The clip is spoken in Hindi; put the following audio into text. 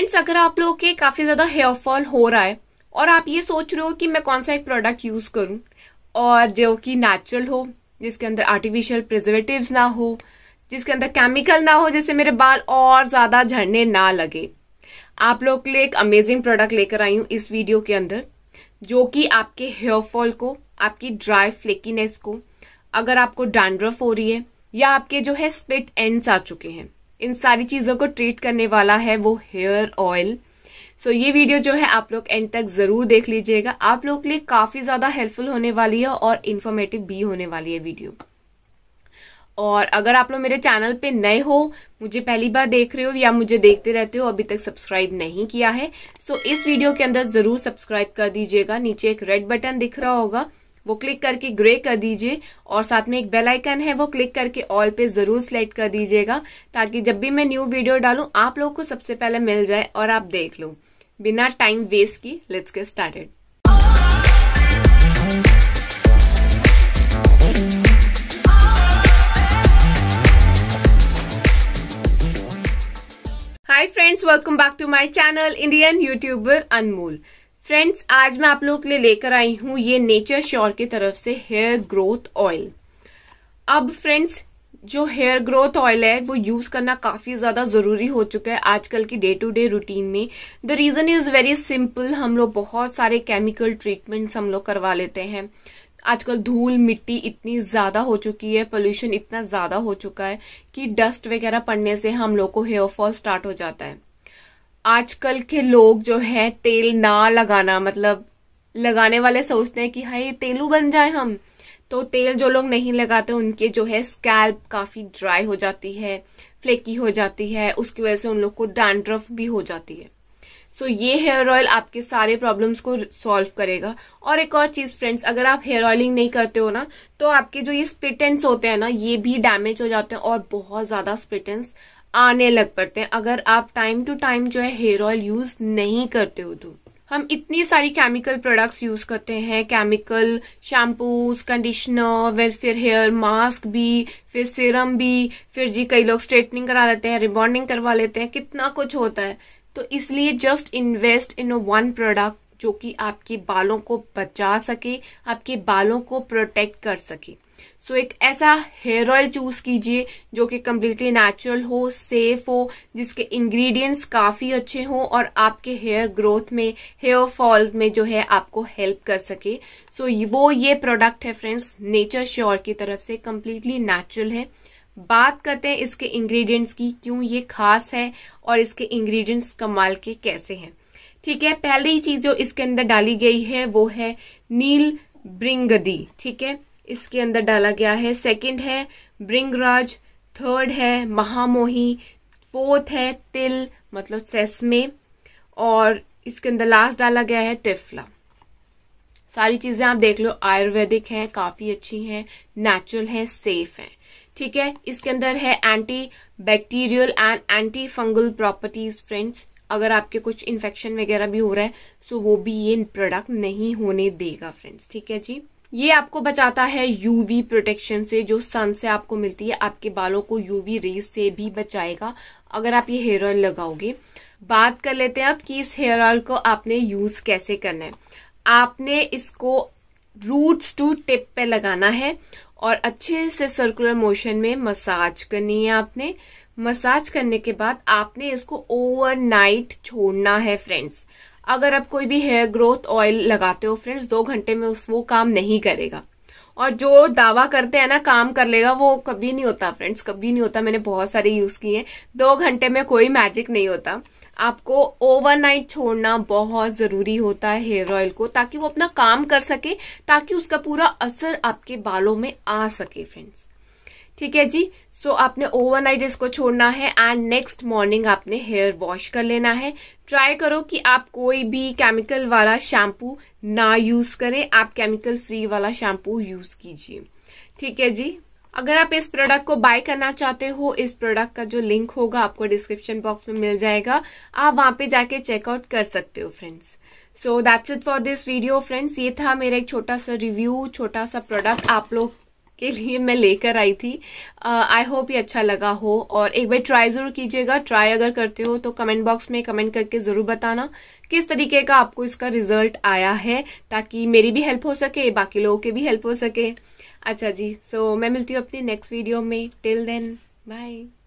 फ्रेंड्स अगर आप लोगों के काफी ज्यादा हेयर फॉल हो रहा है और आप ये सोच रहे हो कि मैं कौन सा एक प्रोडक्ट यूज करूं और जो कि नेचुरल हो जिसके अंदर आर्टिफिशियल प्रिजर्वेटिव ना हो जिसके अंदर केमिकल ना हो जिससे मेरे बाल और ज्यादा झड़ने ना लगे आप लोग के लिए एक अमेजिंग प्रोडक्ट लेकर आई हूँ इस वीडियो के अंदर जो कि आपके हेयर फॉल को आपकी ड्राई फ्लेकीनेस को अगर आपको डांड्रफ हो रही है या आपके जो है स्प्लिट एंड्स आ चुके हैं इन सारी चीज़ों को ट्रीट करने वाला है वो हेयर ऑयल सो so, ये वीडियो जो है आप लोग एंड तक जरूर देख लीजिएगा आप लोग के लिए काफी ज्यादा हेल्पफुल होने वाली है और इन्फॉर्मेटिव भी होने वाली है वीडियो और अगर आप लोग मेरे चैनल पे नए हो मुझे पहली बार देख रहे हो या मुझे देखते रहते हो अभी तक सब्सक्राइब नहीं किया है सो so, इस वीडियो के अंदर जरूर सब्सक्राइब कर दीजिएगा नीचे एक रेड बटन दिख रहा होगा वो क्लिक करके ग्रे कर दीजिए और साथ में एक बेल आइकन है वो क्लिक करके ऑल पे जरूर सिलेक्ट कर दीजिएगा ताकि जब भी मैं न्यू वीडियो डालू आप लोगों को सबसे पहले मिल जाए और आप देख लो बिना टाइम वेस्ट की let's get started hi friends welcome back to my channel Indian YouTuber Anmol friends आज मैं आप लोगों के लिए लेकर आई हूँ ये नेचर श्योर की तरफ से हेयर ग्रोथ ऑयल अब फ्रेंड्स जो हेयर ग्रोथ ऑयल है वो यूज करना काफी ज्यादा जरूरी हो चुका है आजकल की डे टू डे रूटीन में the reason is very simple हम लोग बहुत सारे केमिकल ट्रीटमेंट्स हम लोग करवा लेते हैं आजकल धूल मिट्टी इतनी ज्यादा हो चुकी है पोल्यूशन इतना ज्यादा हो चुका है कि डस्ट वगैरह पड़ने से हम लोग को हेयर फॉल स्टार्ट हो जाता है आजकल के लोग जो है तेल ना लगाना मतलब लगाने वाले सोचते हैं कि हाय तेलू बन जाए हम तो तेल जो लोग नहीं लगाते उनके जो है स्कैल्प काफी ड्राई हो जाती है फ्लेकी हो जाती है उसकी वजह से उन लोग को डैंड्रफ भी हो जाती है सो so, ये हेयर ऑयल आपके सारे प्रॉब्लम्स को सॉल्व करेगा और एक और चीज फ्रेंड्स अगर आप हेयर ऑयलिंग नहीं करते हो ना तो आपके जो ये स्प्लिट होते हैं ना ये भी डैमेज हो जाते हैं और बहुत ज्यादा स्प्लिट आने लग पड़ते हैं अगर आप टाइम टू टाइम जो है हेयर ऑयल यूज नहीं करते हो तो हम इतनी सारी केमिकल प्रोडक्ट्स यूज करते हैं केमिकल शैम्पूस कंडीशनर वेल फिर हेयर मास्क भी फिर सीरम भी फिर जी कई लोग स्ट्रेटनिंग करा लेते हैं रिबॉन्डिंग करवा लेते हैं कितना कुछ होता है तो इसलिए just invest in one product जो कि आपके बालों को बचा सके आपके बालों को प्रोटेक्ट कर सके सो so, एक ऐसा हेयर ऑयल चूज कीजिए जो कि कम्प्लीटली नेचुरल हो सेफ हो जिसके इंग्रेडिएंट्स काफी अच्छे हों और आपके हेयर ग्रोथ में हेयर फॉल में जो है आपको हेल्प कर सके सो so, वो ये प्रोडक्ट है फ्रेंड्स नेचर श्योर की तरफ से कम्प्लीटली नेचुरल है बात करते हैं इसके इंग्रेडिएंट्स की क्यों ये खास है और इसके इंग्रेडिएंट्स कमाल के कैसे हैं ठीक है पहली चीज जो इसके अंदर डाली गई है वो है नील ब्रिंगदी ठीक है इसके अंदर डाला गया है सेकंड है ब्रिंगराज थर्ड है महामोही फोर्थ है तिल मतलब सेसमे और इसके अंदर लास्ट डाला गया है टिफला सारी चीजें आप देख लो आयुर्वेदिक है काफी अच्छी है नेचुरल है सेफ है ठीक है इसके अंदर है antibacterial and antifungal properties friends अगर आपके कुछ इन्फेक्शन वगैरह भी हो रहा है सो वो भी ये प्रोडक्ट नहीं होने देगा फ्रेंड्स ठीक है जी ये आपको बचाता है यूवी प्रोटेक्शन से जो सन से आपको मिलती है आपके बालों को यूवी रेज से भी बचाएगा अगर आप ये हेयर ऑयल लगाओगे बात कर लेते हैं आप कि इस हेयर ऑयल को आपने यूज कैसे करना है आपने इसको रूट्स टू टिप पे लगाना है और अच्छे से सर्कुलर मोशन में मसाज करनी है आपने मसाज करने के बाद आपने इसको ओवरनाइट छोड़ना है फ्रेंड्स अगर आप कोई भी हेयर ग्रोथ ऑयल लगाते हो फ्रेंड्स दो घंटे में उस वो काम नहीं करेगा और जो दावा करते हैं ना काम कर लेगा वो कभी नहीं होता फ्रेंड्स कभी नहीं होता मैंने बहुत सारे यूज किए हैं दो घंटे में कोई मैजिक नहीं होता आपको ओवरनाइट छोड़ना बहुत जरूरी होता है हेयर ऑयल को ताकि वो अपना काम कर सके ताकि उसका पूरा असर आपके बालों में आ सके फ्रेंड्स ठीक है जी सो so, आपने ओवरनाइट इसको छोड़ना है एंड नेक्स्ट मॉर्निंग आपने हेयर वॉश कर लेना है ट्राई करो कि आप कोई भी केमिकल वाला शैम्पू ना यूज करें आप केमिकल फ्री वाला शैम्पू यूज कीजिए ठीक है जी अगर आप इस प्रोडक्ट को बाय करना चाहते हो इस प्रोडक्ट का जो लिंक होगा आपको डिस्क्रिप्शन बॉक्स में मिल जाएगा आप वहां पे जाके चेकआउट कर सकते हो friends so that's it for this video friends ये था मेरा एक छोटा सा रिव्यू छोटा सा प्रोडक्ट आप लोग के लिए मैं लेकर आई थी आई होप ये अच्छा लगा हो और एक बार ट्राई ज़रूर कीजिएगा ट्राई अगर करते हो तो कमेंट बॉक्स में कमेंट करके ज़रूर बताना किस तरीके का आपको इसका रिजल्ट आया है ताकि मेरी भी हेल्प हो सके बाकी लोगों की भी हेल्प हो सके अच्छा जी सो so, मैं मिलती हूँ अपनी नेक्स्ट वीडियो में टिल देन बाय